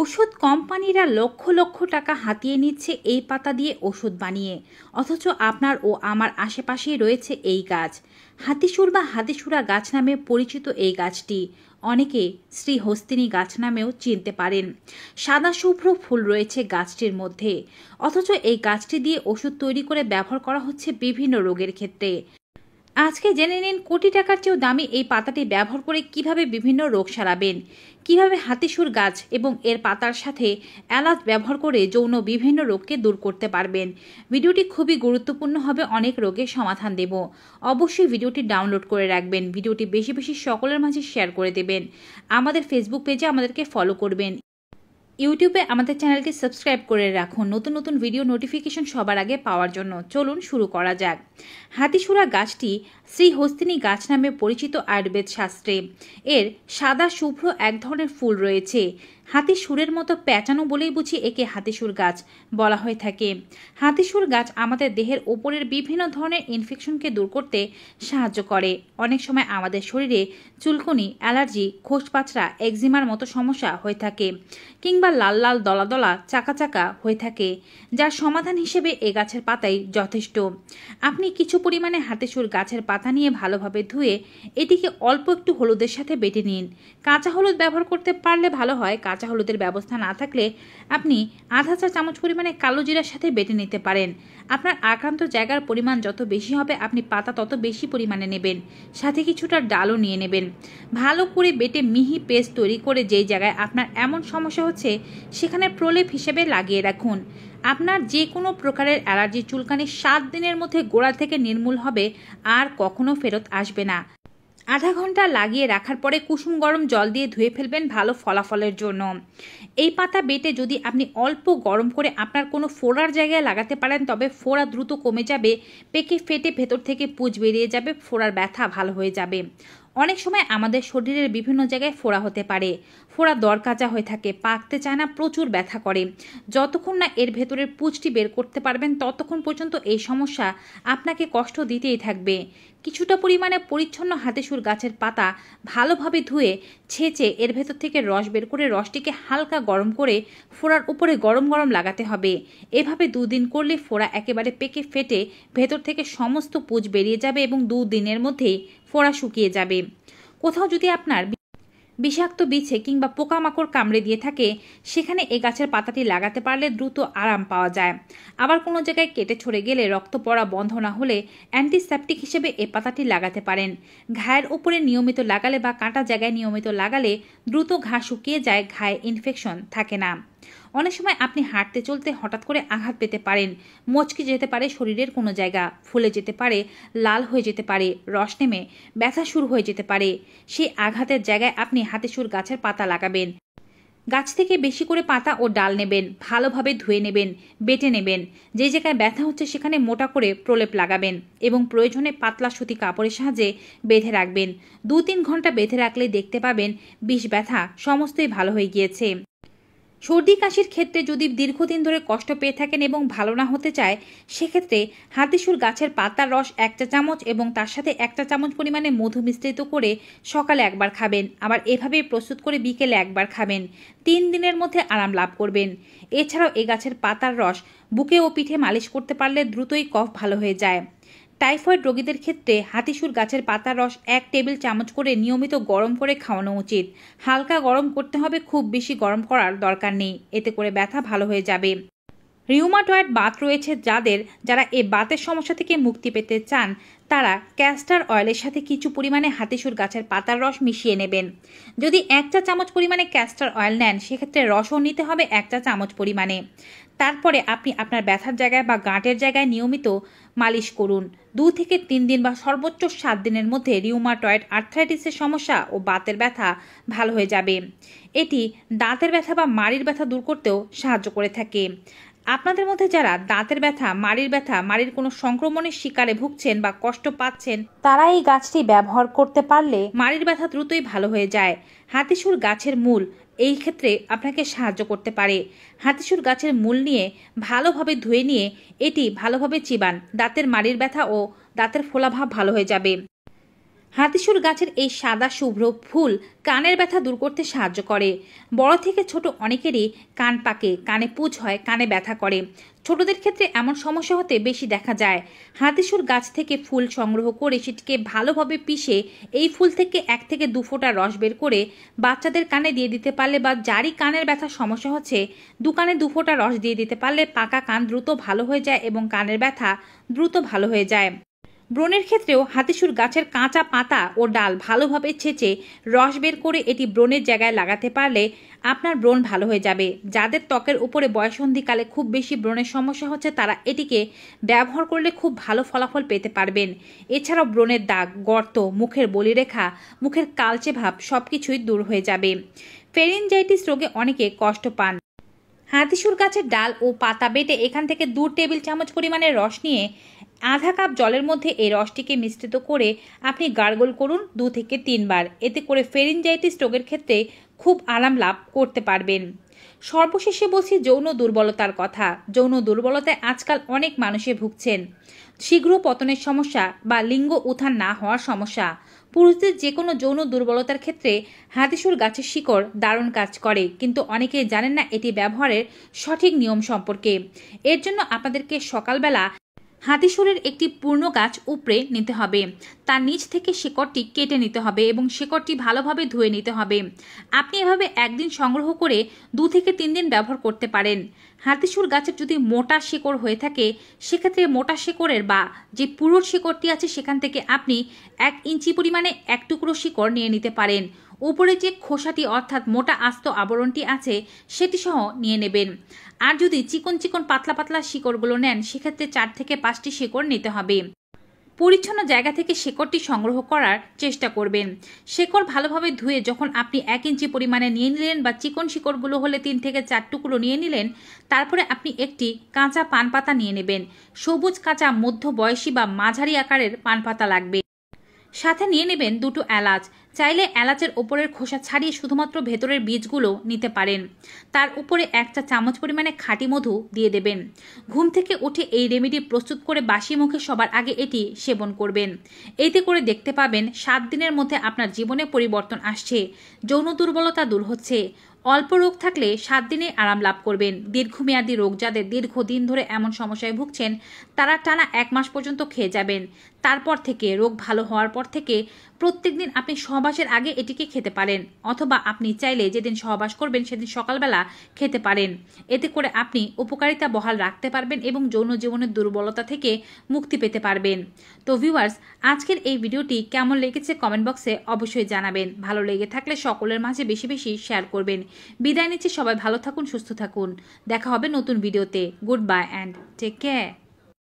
ওষুধ কোম্পানিরা লক্ষ লক্ষ টাকা হাতিয়ে নিচ্ছে এই পাতা দিয়ে ওষুধ বানিয়ে অথচ আপনার ও আমার আশেপাশেই রয়েছে এই গাছ হাতিসুর বা হাতিসুরা গাছ নামে পরিচিত এই গাছটি অনেকে শ্রী হস্তিনী গাছ নামেও চিনতে পারেন সাদা শুভ্র ফুল রয়েছে গাছটির মধ্যে অথচ এই গাছটি দিয়ে ওষুধ তৈরি করে ব্যবহার করা হচ্ছে বিভিন্ন রোগের ক্ষেত্রে আজকে জেনে নিন কোটি টাকার চেয়েও দামি এই পাতাটি ব্যবহার করে কিভাবে বিভিন্ন রোগ সারাবেন কিভাবে হাতিসুর গাছ এবং এর পাতার সাথে এলাচ ব্যবহার করে যৌন বিভিন্ন রোগকে দূর করতে পারবেন ভিডিওটি খুবই গুরুত্বপূর্ণ হবে অনেক রোগের সমাধান দেব অবশ্যই ভিডিওটি ডাউনলোড করে রাখবেন ভিডিওটি বেশি বেশি সকলের মাঝে শেয়ার করে দেবেন আমাদের ফেসবুক পেজে আমাদেরকে ফলো করবেন ইউটিউবে আমাদের চ্যানেলটি সাবস্ক্রাইব করে রাখুন নতুন নতুন ভিডিও নোটিফিকেশন সবার আগে পাওয়ার জন্য চলুন শুরু করা যাক হাতিসুরা গাছটি শ্রী হস্তিনী গাছ নামে পরিচিত আয়ুর্বেদ শাস্ত্রে এর সাদা শুভ্র এক ধরনের ফুল রয়েছে সুরের মতো প্যাঁচানো বলেই বুঝি একে হাতিসুর গাছ বলা হয়ে থাকে হাতিসুর গাছ আমাদের দেহের ওপরের বিভিন্ন ধরনের ইনফেকশনকে দূর করতে সাহায্য করে অনেক সময় আমাদের শরীরে চুলকুনি অ্যালার্জি খোসপাচড়া একজিমার মতো সমস্যা হয়ে থাকে কিংবা লাল লাল দলা দলা চাকা চাকা হয়ে থাকে যার সমাধান হিসেবে এ গাছের পাতাই যথেষ্ট আপনি কিছু পরিমাণে হাতিসুর গাছের পাতা নিয়ে ভালোভাবে ধুয়ে এটিকে অল্প একটু হলুদের সাথে বেটে নিন কাঁচা হলুদ ব্যবহার করতে পারলে ভালো হয় কাঁচা কাঁচা হলুদের ব্যবস্থা না থাকলে আপনি আধা চা চামচ পরিমাণে কালো জিরার সাথে বেটে নিতে পারেন আপনার আক্রান্ত জায়গার পরিমাণ যত বেশি হবে আপনি পাতা তত বেশি পরিমাণে নেবেন সাথে কিছুটা ডালও নিয়ে নেবেন ভালো করে বেটে মিহি পেস্ট তৈরি করে যেই জায়গায় আপনার এমন সমস্যা হচ্ছে সেখানে প্রলেপ হিসেবে লাগিয়ে রাখুন আপনার যে কোনো প্রকারের অ্যালার্জি চুলকানি সাত দিনের মধ্যে গোড়া থেকে নির্মূল হবে আর কখনো ফেরত আসবে না আধা ঘন্টা লাগিয়ে রাখার পরে কুসুম গরম জল দিয়ে ধুয়ে ফেলবেন ভালো ফলাফলের জন্য এই পাতা বেটে যদি আপনি অল্প গরম করে আপনার কোনো ফোড়ার জায়গায় লাগাতে পারেন তবে ফোড়া দ্রুত কমে যাবে পেকে ফেটে ভেতর থেকে পুজ বেরিয়ে যাবে ফোড়ার ব্যথা ভালো হয়ে যাবে অনেক সময় আমাদের শরীরের বিভিন্ন জায়গায় ফোড়া হতে পারে ফোড়া দরকাজা হয়ে থাকে পাকতে চায় না প্রচুর ব্যথা করে যতক্ষণ না এর ভেতরের পুষ্টি বের করতে পারবেন ততক্ষণ পর্যন্ত এই সমস্যা আপনাকে কষ্ট দিতেই থাকবে কিছুটা পরিমাণে পরিচ্ছন্ন হাতেসুর গাছের পাতা ভালোভাবে ধুয়ে ছেঁচে এর ভেতর থেকে রস বের করে রসটিকে হালকা গরম করে ফোড়ার উপরে গরম গরম লাগাতে হবে এভাবে দুদিন করলে ফোড়া একেবারে পেকে ফেটে ভেতর থেকে সমস্ত পুজ বেরিয়ে যাবে এবং দুদিনের মধ্যেই ফোড়া শুকিয়ে যাবে কোথাও যদি আপনার বিষাক্ত বিছে কিংবা পোকামাকড় কামড়ে দিয়ে থাকে সেখানে এ গাছের পাতাটি লাগাতে পারলে দ্রুত আরাম পাওয়া যায় আবার কোনো জায়গায় কেটে ছড়ে গেলে রক্ত পড়া বন্ধ না হলে অ্যান্টিসেপটিক হিসেবে এ পাতাটি লাগাতে পারেন ঘায়ের উপরে নিয়মিত লাগালে বা কাঁটা জায়গায় নিয়মিত লাগালে দ্রুত ঘা শুকিয়ে যায় ঘায়ে ইনফেকশন থাকে না অনেক সময় আপনি হাঁটতে চলতে হঠাৎ করে আঘাত পেতে পারেন মচকে যেতে পারে শরীরের কোনো জায়গা ফুলে যেতে পারে লাল হয়ে যেতে পারে রস নেমে ব্যথা শুরু হয়ে যেতে পারে সেই আঘাতের জায়গায় আপনি হাতে সুর গাছের পাতা লাগাবেন গাছ থেকে বেশি করে পাতা ও ডাল নেবেন ভালোভাবে ধুয়ে নেবেন বেটে নেবেন যে জায়গায় ব্যথা হচ্ছে সেখানে মোটা করে প্রলেপ লাগাবেন এবং প্রয়োজনে পাতলা সুতি কাপড়ের সাহায্যে বেঁধে রাখবেন দু তিন ঘন্টা বেঁধে রাখলে দেখতে পাবেন বিষ ব্যথা সমস্তই ভালো হয়ে গিয়েছে সর্দি কাশির ক্ষেত্রে যদি দীর্ঘদিন ধরে কষ্ট পেয়ে থাকেন এবং ভালো না হতে চায় সেক্ষেত্রে হাতিসুর গাছের পাতার রস এক চা চামচ এবং তার সাথে এক চা চামচ পরিমাণে মধু মিশ্রিত করে সকালে একবার খাবেন আবার এভাবে প্রস্তুত করে বিকেলে একবার খাবেন তিন দিনের মধ্যে আরাম লাভ করবেন এছাড়াও এ গাছের পাতার রস বুকে ও পিঠে মালিশ করতে পারলে দ্রুতই কফ ভালো হয়ে যায় টাইফয়েড রোগীদের ক্ষেত্রে হাতিসুর গাছের পাতার রস এক টেবিল চামচ করে নিয়মিত গরম করে খাওয়ানো উচিত হালকা গরম করতে হবে খুব বেশি গরম করার দরকার নেই এতে করে ব্যথা ভালো হয়ে যাবে রিউমাটয়েড বাত রয়েছে যাদের যারা এ বাতের সমস্যা থেকে মুক্তি পেতে চান তারা ক্যাস্টার অয়েলের সাথে কিছু পরিমাণে হাতিসুর গাছের পাতার রস মিশিয়ে নেবেন যদি এক চা চামচ পরিমাণে ক্যাস্টার অয়েল নেন সেক্ষেত্রে রসও নিতে হবে এক চা চামচ পরিমাণে তারপরে আপনি আপনার ব্যথার জায়গায় বা গাঁটের জায়গায় নিয়মিত মালিশ করুন দু থেকে তিন দিন বা সর্বোচ্চ সাত দিনের মধ্যে রিউমাটয়েড আর্থ্রাইটিসের সমস্যা ও বাতের ব্যথা ভালো হয়ে যাবে এটি দাঁতের ব্যথা বা মাড়ির ব্যথা দূর করতেও সাহায্য করে থাকে আপনাদের মধ্যে যারা দাঁতের ব্যথা মাড়ির ব্যথা মাড়ির কোনো সংক্রমণের শিকারে ভুগছেন বা কষ্ট পাচ্ছেন তারা এই গাছটি ব্যবহার করতে পারলে মাড়ির ব্যথা দ্রুতই ভালো হয়ে যায় হাতিসুর গাছের মূল এই ক্ষেত্রে আপনাকে সাহায্য করতে পারে হাতিসুর গাছের মূল নিয়ে ভালোভাবে ধুয়ে নিয়ে এটি ভালোভাবে চিবান দাঁতের মাড়ির ব্যথা ও দাঁতের ফোলাভাব ভালো হয়ে যাবে হাতিসুর গাছের এই সাদা শুভ্র ফুল কানের ব্যথা দূর করতে সাহায্য করে বড় থেকে ছোট অনেকেরই কান পাকে কানে পুজ হয় কানে ব্যথা করে ছোটদের ক্ষেত্রে এমন সমস্যা হতে বেশি দেখা যায় হাতিসুর গাছ থেকে ফুল সংগ্রহ করে সেটিকে ভালোভাবে পিষে এই ফুল থেকে এক থেকে দু ফোঁটা রস বের করে বাচ্চাদের কানে দিয়ে দিতে পারলে বা যারই কানের ব্যথা সমস্যা হচ্ছে দু কানে দু ফোঁটা রস দিয়ে দিতে পারলে পাকা কান দ্রুত ভালো হয়ে যায় এবং কানের ব্যথা দ্রুত ভালো হয়ে যায় ব্রণের ক্ষেত্রেও হাতিশুর গাছের কাঁচা পাতা ও ডাল ভালোভাবে ছেঁচে রস বের করে এটি ব্রণের জায়গায় লাগাতে পারলে আপনার ব্রণ ভালো হয়ে যাবে যাদের ত্বকের উপরে বয়সন্ধিকালে খুব বেশি ব্রণের সমস্যা হচ্ছে তারা এটিকে ব্যবহার করলে খুব ভালো ফলাফল পেতে পারবেন এছাড়াও ব্রণের দাগ গর্ত মুখের বলিরেখা মুখের কালচে ভাব সব কিছুই দূর হয়ে যাবে ফেরিনজাইটিস রোগে অনেকে কষ্ট পান হাতিসুর গাছের ডাল ও পাতা বেটে এখান থেকে দু টেবিল চামচ পরিমাণের রস নিয়ে আধা কাপ জলের মধ্যে এই রসটিকে মিশ্রিত করে আপনি গার্গল করুন দু থেকে তিনবার এতে করে ফেরিনজাইটিস রোগের ক্ষেত্রে খুব আরাম লাভ করতে পারবেন সর্বশেষে বলছি যৌন দুর্বলতার কথা যৌন দুর্বলতায় আজকাল অনেক মানুষে ভুগছেন শীঘ্র পতনের সমস্যা বা লিঙ্গ উত্থান না হওয়ার সমস্যা পুরুষদের যে কোনো যৌন দুর্বলতার ক্ষেত্রে হাতিসুর গাছের শিকড় দারুণ কাজ করে কিন্তু অনেকেই জানেন না এটি ব্যবহারের সঠিক নিয়ম সম্পর্কে এর জন্য আপনাদেরকে সকালবেলা হাতিশুরের একটি পূর্ণ গাছ উপড়ে নিতে হবে তার নিচ থেকে শেকড়টি কেটে নিতে হবে এবং শেকড়টি ভালোভাবে ধুয়ে নিতে হবে আপনি এভাবে একদিন সংগ্রহ করে দু থেকে তিন দিন ব্যবহার করতে পারেন হাতিশুর গাছের যদি মোটা শেকড় হয়ে থাকে সেক্ষেত্রে মোটা শেকড়ের বা যে পুরো শেকড়টি আছে সেখান থেকে আপনি এক ইঞ্চি পরিমাণে এক টুকরো শিকড় নিয়ে নিতে পারেন উপরে যে খোসাটি অর্থাৎ মোটা আস্ত আবরণটি আছে সেটি সহ নিয়ে নেবেন আর যদি চিকন চিকন পাতলা পাতলা শিকড়গুলো নেন সেক্ষেত্রে চার থেকে পাঁচটি শিকড় নিতে হবে পরিচ্ছন্ন জায়গা থেকে শেকড়টি সংগ্রহ করার চেষ্টা করবেন শেকড় ভালোভাবে ধুয়ে যখন আপনি এক ইঞ্চি পরিমাণে নিয়ে নিলেন বা চিকন শিকড়গুলো হলে তিন থেকে চার টুকরো নিয়ে নিলেন তারপরে আপনি একটি কাঁচা পান পাতা নিয়ে নেবেন সবুজ কাঁচা মধ্য বয়সী বা মাঝারি আকারের পান পাতা লাগবে সাথে নিয়ে নেবেন দুটো এলাচ চাইলে এলাচের ওপরের খোসা ছাড়িয়ে শুধুমাত্র ভেতরের বীজগুলো নিতে পারেন তার উপরে এক চা চামচ পরিমাণে খাঁটি মধু দিয়ে দেবেন ঘুম থেকে উঠে এই রেমেডি প্রস্তুত করে বাসি মুখে সবার আগে এটি সেবন করবেন এতে করে দেখতে পাবেন সাত দিনের মধ্যে আপনার জীবনে পরিবর্তন আসছে যৌন দুর্বলতা দূর হচ্ছে অল্প রোগ থাকলে সাত দিনে আরাম লাভ করবেন দীর্ঘমেয়াদী রোগ যাদের দীর্ঘদিন ধরে এমন সমস্যায় ভুগছেন তারা টানা এক মাস পর্যন্ত খেয়ে যাবেন তারপর থেকে রোগ ভালো হওয়ার পর থেকে প্রত্যেক দিন আপনি সহবাসের আগে এটিকে খেতে পারেন অথবা আপনি চাইলে যেদিন সহবাস করবেন সেদিন সকালবেলা খেতে পারেন এতে করে আপনি উপকারিতা বহাল রাখতে পারবেন এবং যৌন জীবনের দুর্বলতা থেকে মুক্তি পেতে পারবেন তো ভিউয়ার্স আজকের এই ভিডিওটি কেমন লেগেছে কমেন্ট বক্সে অবশ্যই জানাবেন ভালো লেগে থাকলে সকলের মাঝে বেশি বেশি শেয়ার করবেন বিদায় নিচ্ছি সবাই ভালো থাকুন সুস্থ থাকুন দেখা হবে নতুন ভিডিওতে good bye and take care